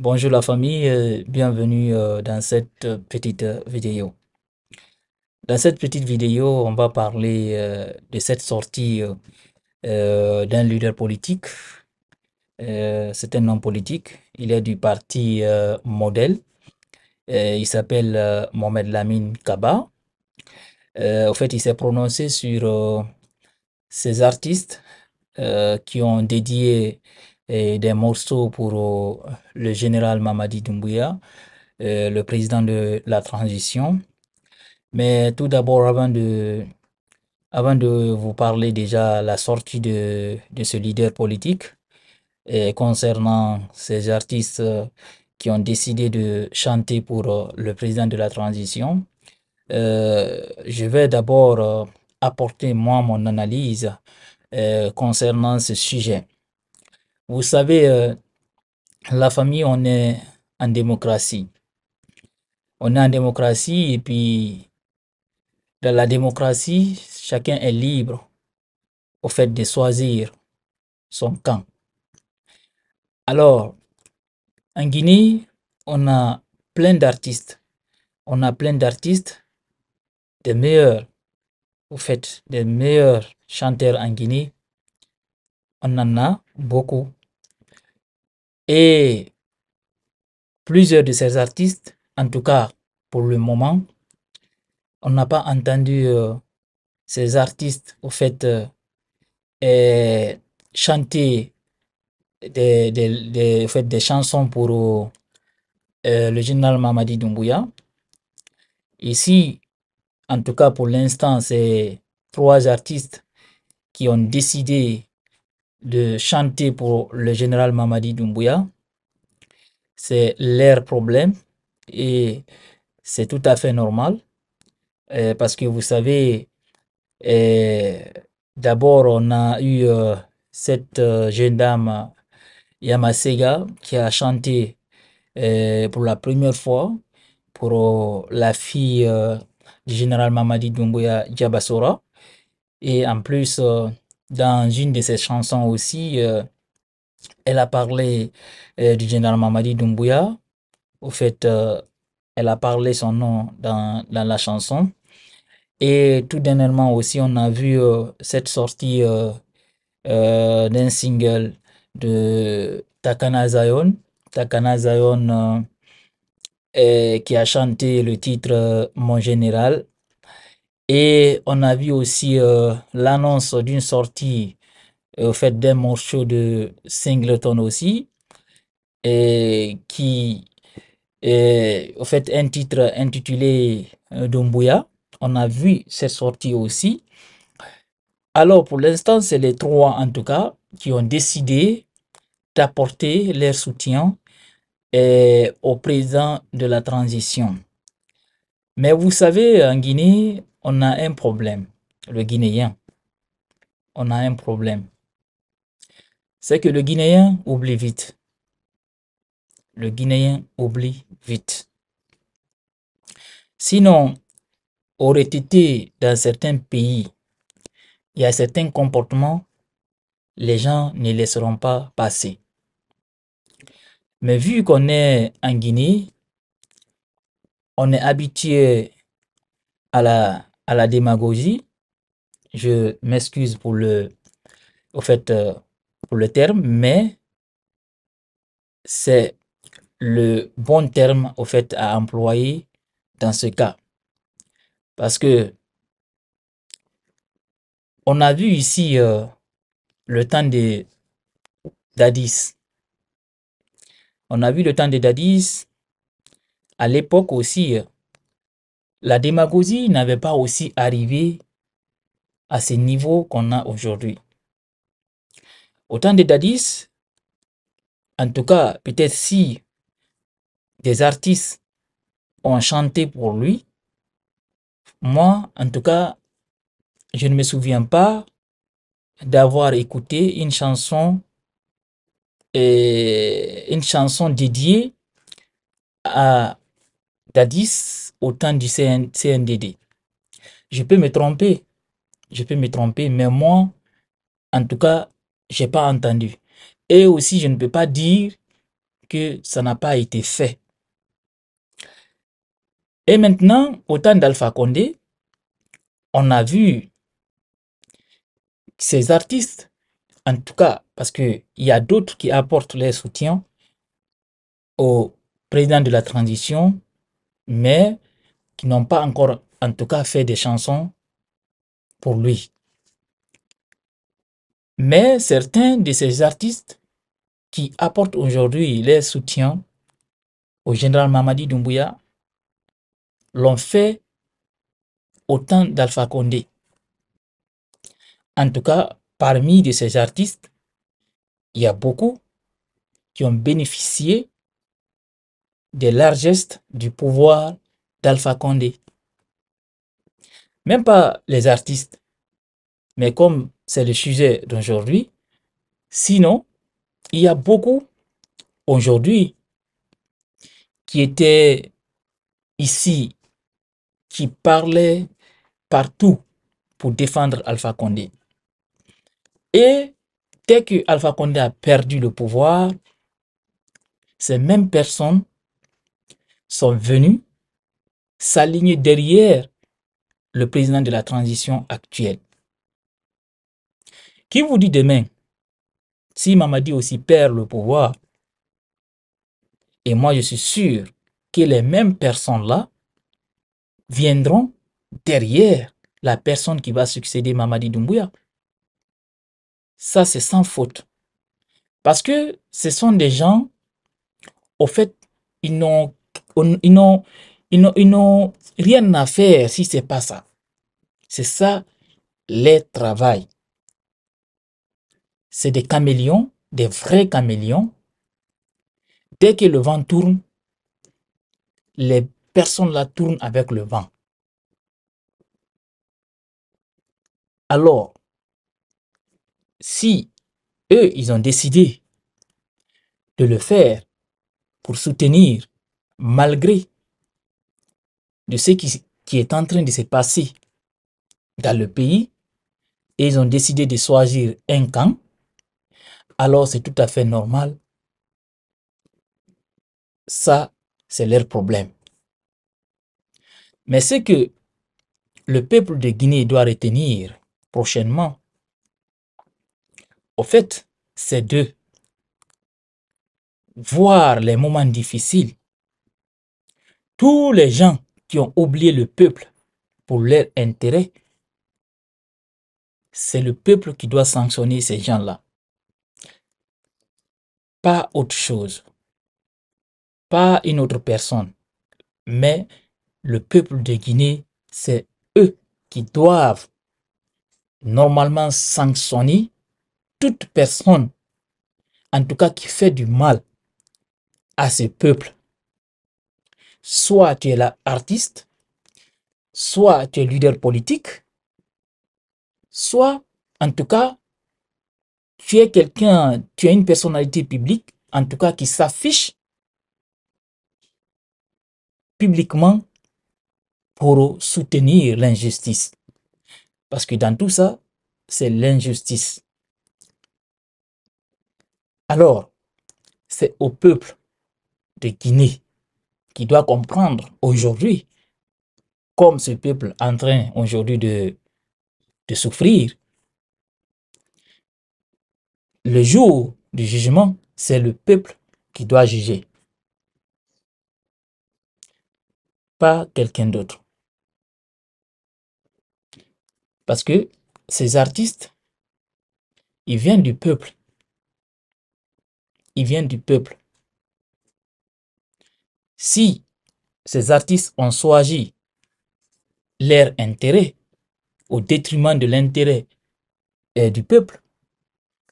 Bonjour la famille, euh, bienvenue euh, dans cette petite vidéo. Dans cette petite vidéo, on va parler euh, de cette sortie d'un leader politique. C'est un homme politique. Il est du parti modèle. Il s'appelle Mohamed Lamine Kaba. En fait, il s'est prononcé sur ces artistes qui ont dédié et des morceaux pour euh, le général Mamadi Doumbouya, euh, le président de la transition. Mais tout d'abord, avant de, avant de vous parler déjà la sortie de, de ce leader politique et concernant ces artistes euh, qui ont décidé de chanter pour le président de la transition, je vais d'abord apporter moi mon analyse concernant ce sujet. Vous savez, euh, la famille, on est en démocratie. On est en démocratie et puis dans la démocratie, chacun est libre au fait de choisir son camp. Alors, en Guinée, on a plein d'artistes. On a plein d'artistes, des meilleurs, au fait, des meilleurs chanteurs en Guinée. On en a beaucoup. Et plusieurs de ces artistes, en tout cas pour le moment, on n'a pas entendu euh, ces artistes au fait euh, chanter des, des, des, au fait, des chansons pour euh, le général Mamadi Doumbouya. Ici, en tout cas pour l'instant, c'est trois artistes qui ont décidé de chanter pour le général Mamadi Doumbouya. C'est leur problème et c'est tout à fait normal euh, parce que vous savez, euh, d'abord on a eu euh, cette jeune dame Yamasega qui a chanté pour la première fois pour la fille du général Mamadi Doumbouya Diabasora et en plus dans une de ses chansons aussi, euh, elle a parlé euh, du général Mamadi Doumbouya. Au fait, euh, elle a parlé son nom dans, dans, la chanson. Et tout dernièrement aussi, on a vu cette sortie d'un single de Takana Zayon, Takana Zayon, qui a chanté le titre Mon Général et on a vu aussi euh, l'annonce d'une sortie euh, au fait d'un morceau de Singleton aussi, et qui est au fait un titre intitulé euh, Dumbuya. On a vu cette sortie aussi. Alors pour l'instant, c'est les trois en tout cas qui ont décidé d'apporter leur soutien au président de la transition. Mais vous savez, en Guinée, on a un problème, le Guinéen. On a un problème. C'est que le Guinéen oublie vite. Le Guinéen oublie vite. Sinon, aurait été dans certains pays, il y a certains comportements, les gens ne laisseront pas passer. Mais vu qu'on est en Guinée, on est habitué à la à la démagogie. Je m'excuse pour le, au fait, euh, pour le terme, mais c'est le bon terme, au fait, à employer dans ce cas. Parce que on a vu ici euh, le temps de Dadis. On a vu le temps de Dadis. À l'époque aussi, la démagogie n'avait pas aussi arrivé à ce niveau qu'on a aujourd'hui. Autant temps de Dadis, en tout cas, peut-être si des artistes ont chanté pour lui, moi, en tout cas, je ne me souviens pas d'avoir écouté une chanson et euh, une chanson dédiée à 10 au temps du CNDD. Je peux me tromper, je peux me tromper, mais moi, en tout cas, j'ai pas entendu. Et aussi, je ne peux pas dire que ça n'a pas été fait. Et maintenant, au temps d'Alpha Condé, on a vu ces artistes, en tout cas, parce qu'il y a d'autres qui apportent leur soutien au président de la transition, mais qui n'ont pas encore, en tout cas, fait des chansons pour lui. Mais certains de ces artistes qui apportent aujourd'hui leur soutien au général Mamadi Doumbouya l'ont fait autant temps d'Alpha Condé. En tout cas, parmi de ces artistes, il y a beaucoup qui ont bénéficié des largesses du pouvoir d'Alpha Condé. Même pas les artistes. Mais comme c'est le sujet d'aujourd'hui, sinon, il y a beaucoup aujourd'hui qui étaient ici, qui parlaient partout pour défendre Alpha Condé. Et dès que Alpha Condé a perdu le pouvoir, ces mêmes personnes sont venus s'aligner derrière le président de la transition actuelle. Qui vous dit demain, si Mamadi aussi perd le pouvoir, et moi je suis sûr que les mêmes personnes-là viendront derrière la personne qui va succéder Mamadi Doumbouya. Ça, c'est sans faute. Parce que ce sont des gens, au fait, ils n'ont ils n'ont rien à faire si c'est pas ça. C'est ça les travail. C'est des caméléons, des vrais caméléons. Dès que le vent tourne, les personnes la tournent avec le vent. Alors, si eux, ils ont décidé de le faire pour soutenir malgré de ce qui, est en train de se passer dans le pays, et ils ont décidé de choisir un camp, alors c'est tout à fait normal. Ça, c'est leur problème. Mais ce que le peuple de Guinée doit retenir prochainement, au fait, c'est de voir les moments difficiles tous les gens qui ont oublié le peuple pour leur intérêt, c'est le peuple qui doit sanctionner ces gens-là. Pas autre chose. Pas une autre personne. Mais le peuple de Guinée, c'est eux qui doivent normalement sanctionner toute personne, en tout cas qui fait du mal à ce peuple Soit tu es l'artiste, soit tu es leader politique, soit, en tout cas, tu es quelqu'un, tu as une personnalité publique, en tout cas qui s'affiche publiquement pour soutenir l'injustice. Parce que dans tout ça, c'est l'injustice. Alors, c'est au peuple de Guinée qui doit comprendre aujourd'hui, comme ce peuple en train aujourd'hui de, de souffrir, le jour du jugement, c'est le peuple qui doit juger, pas quelqu'un d'autre. Parce que ces artistes, ils viennent du peuple. Ils viennent du peuple si ces artistes ont choisi leur intérêt au détriment de l'intérêt euh, du peuple,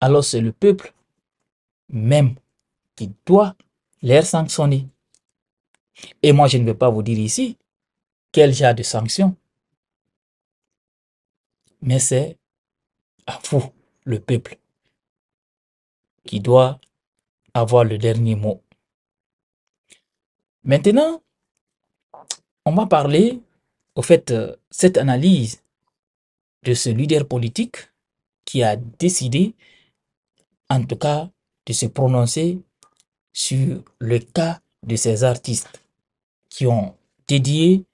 alors c'est le peuple même qui doit les sanctionner. Et moi, je ne vais pas vous dire ici quel genre de sanction, mais c'est à vous, le peuple, qui doit avoir le dernier mot. Maintenant, on va parler, au fait, euh, cette analyse de ce leader politique qui a décidé, en tout cas, de se prononcer sur le cas de ces artistes qui ont dédié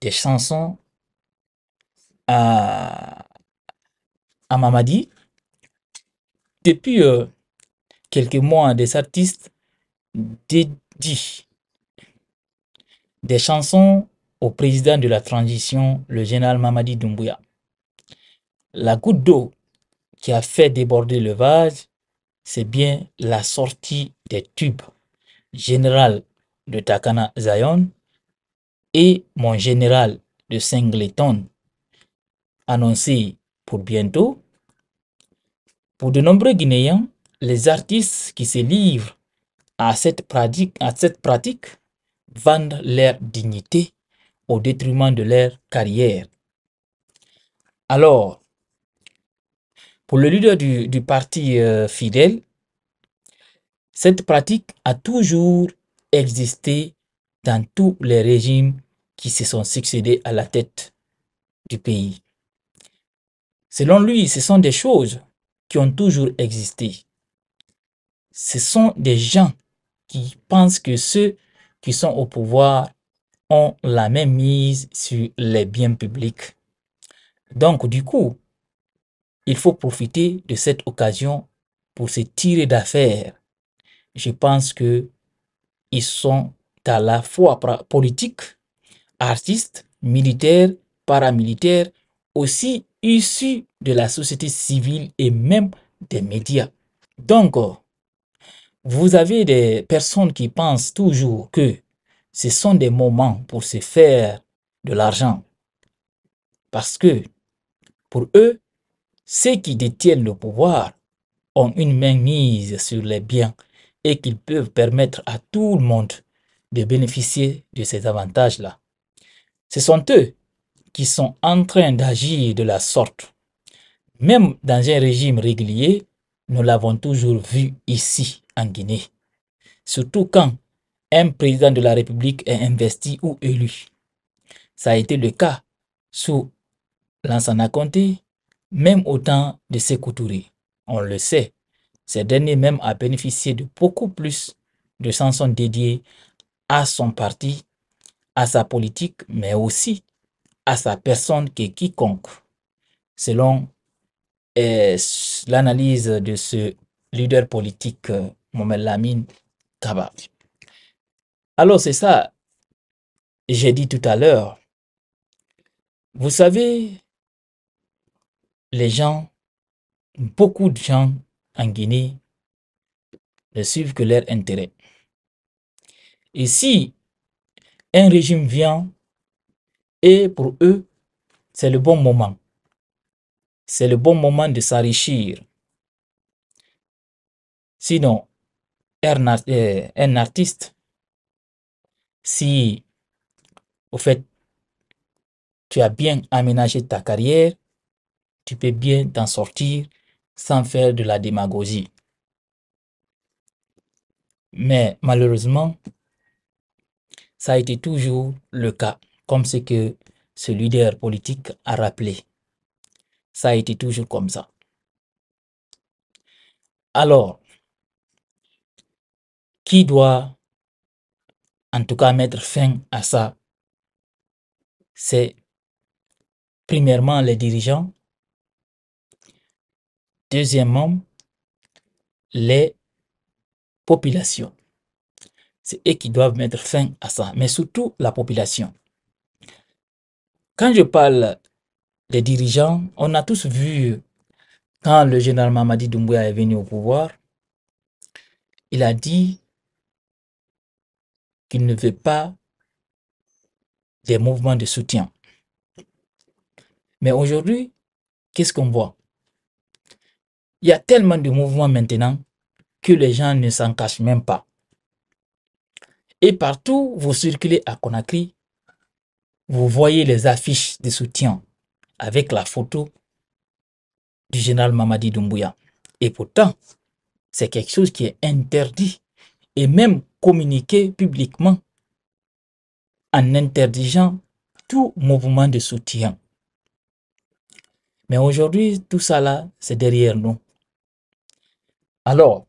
des chansons à, à Mamadi. Depuis euh, quelques mois, des artistes dédient des chansons au président de la transition, le général Mamadi Doumbouya. La goutte d'eau qui a fait déborder le vase, c'est bien la sortie des tubes général de Takana Zayon et mon général de Singleton, annoncé pour bientôt. Pour de nombreux Guinéens, les artistes qui se livrent à cette pratique, à cette pratique vendre leur dignité au détriment de leur carrière. Alors, pour le leader du, parti euh, fidèle, cette pratique a toujours existé dans tous les régimes qui se sont succédés à la tête du pays. Selon lui, ce sont des choses qui ont toujours existé. Ce sont des gens qui pensent que ceux qui sont au pouvoir ont la même mise sur les biens publics. Donc, du coup, il faut profiter de cette occasion pour se tirer d'affaires. Je pense que ils sont à la fois politiques, artistes, militaires, paramilitaires, aussi issus de la société civile et même des médias. Donc, vous avez des personnes qui pensent toujours que ce sont des moments pour se faire de l'argent. Parce que pour eux, ceux qui détiennent le pouvoir ont une main mise sur les biens et qu'ils peuvent permettre à tout le monde de bénéficier de ces avantages-là. Ce sont eux qui sont en train d'agir de la sorte. Même dans un régime régulier, nous l'avons toujours vu ici. Guinée. Surtout quand un président de la République est investi ou élu. Ça a été le cas sous l'ancien Conté, même au temps de ses Touré. On le sait, ces dernier même a bénéficié de beaucoup plus de chansons dédiées à son parti, à sa politique, mais aussi à sa personne que quiconque. Selon euh, l'analyse de ce leader politique euh, Mohamed Lamine Alors c'est ça, j'ai dit tout à l'heure, vous savez, les gens, beaucoup de gens en Guinée ne suivent que leurs intérêt. Et si un régime vient, et pour eux, c'est le bon moment. C'est le bon moment de s'enrichir. Sinon, eh, un, artiste, si au fait tu as bien aménagé ta carrière, tu peux bien t'en sortir sans faire de la démagogie. Mais malheureusement, ça a été toujours le cas, comme ce que ce leader politique a rappelé. Ça a été toujours comme ça. Alors, qui doit en tout cas mettre fin à ça, c'est premièrement les dirigeants, deuxièmement les populations. C'est eux qui doivent mettre fin à ça, mais surtout la population. Quand je parle des dirigeants, on a tous vu quand le général Mamadi Doumbouya est venu au pouvoir, il a dit qu'il ne veut pas des mouvements de soutien. Mais aujourd'hui, qu'est-ce qu'on voit Il y a tellement de mouvements maintenant que les gens ne s'en cachent même pas. Et partout, vous circulez à Conakry, vous voyez les affiches de soutien avec la photo du général Mamadi Doumbouya. Et pourtant, c'est quelque chose qui est interdit et même communiquer publiquement en interdigeant tout mouvement de soutien. Mais aujourd'hui, tout ça là, c'est derrière nous. Alors,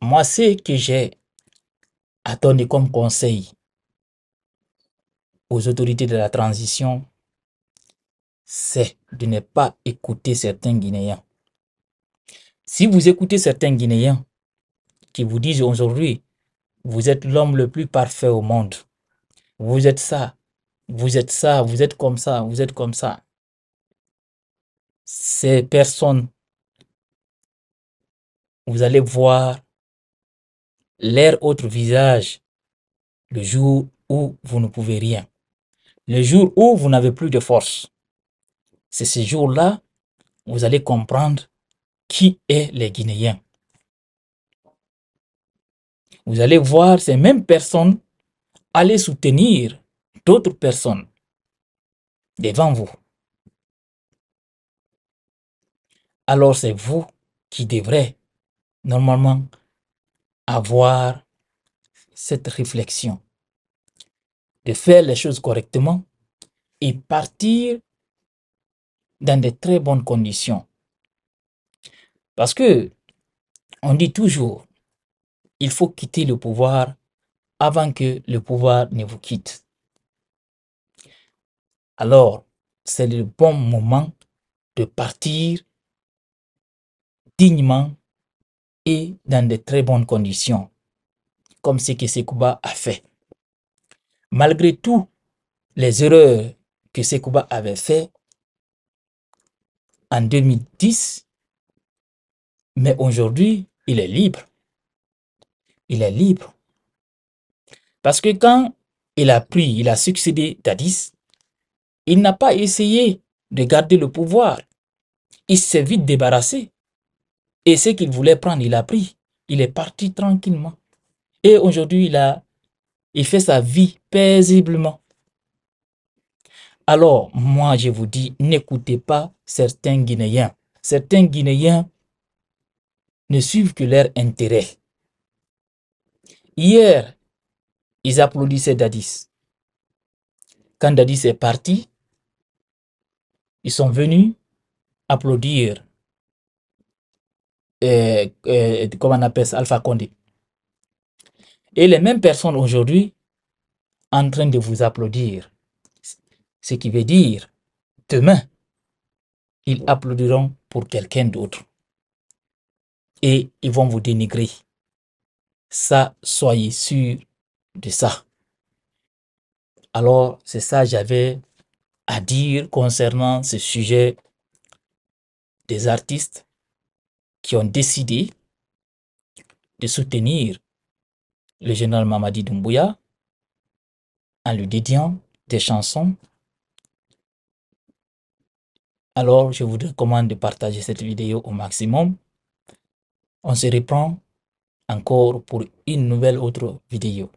moi, ce que j'ai à donner comme conseil aux autorités de la transition, c'est de ne pas écouter certains Guinéens. Si vous écoutez certains Guinéens qui vous disent aujourd'hui, vous êtes l'homme le plus parfait au monde. Vous êtes ça. Vous êtes ça. Vous êtes comme ça. Vous êtes comme ça. Ces personnes, vous allez voir leur autre visage le jour où vous ne pouvez rien. Le jour où vous n'avez plus de force. C'est ce jour-là, vous allez comprendre qui est les Guinéens vous allez voir ces mêmes personnes aller soutenir d'autres personnes devant vous. Alors c'est vous qui devrez normalement avoir cette réflexion de faire les choses correctement et partir dans de très bonnes conditions. Parce que on dit toujours il faut quitter le pouvoir avant que le pouvoir ne vous quitte. Alors, c'est le bon moment de partir dignement et dans de très bonnes conditions, comme ce que Sekouba a fait. Malgré tout, les erreurs que Sekouba avait fait en 2010, mais aujourd'hui, il est libre il est libre. Parce que quand il a pris, il a succédé Tadis, il n'a pas essayé de garder le pouvoir. Il s'est vite débarrassé. Et ce qu'il voulait prendre, il a pris. Il est parti tranquillement. Et aujourd'hui, il, a, il fait sa vie paisiblement. Alors, moi, je vous dis, n'écoutez pas certains Guinéens. Certains Guinéens ne suivent que leur intérêt. Hier, ils applaudissaient Dadis. Quand Dadis est parti, ils sont venus applaudir, euh, euh, comment on appelle Alpha Condé. Et les mêmes personnes aujourd'hui en train de vous applaudir. Ce qui veut dire, demain, ils applaudiront pour quelqu'un d'autre. Et ils vont vous dénigrer. Ça, soyez sûr de ça. Alors, c'est ça j'avais à dire concernant ce sujet des artistes qui ont décidé de soutenir le général Mamadi Doumbouya en lui dédiant des chansons. Alors, je vous recommande de partager cette vidéo au maximum. On se reprend encore pour une nouvelle autre vidéo.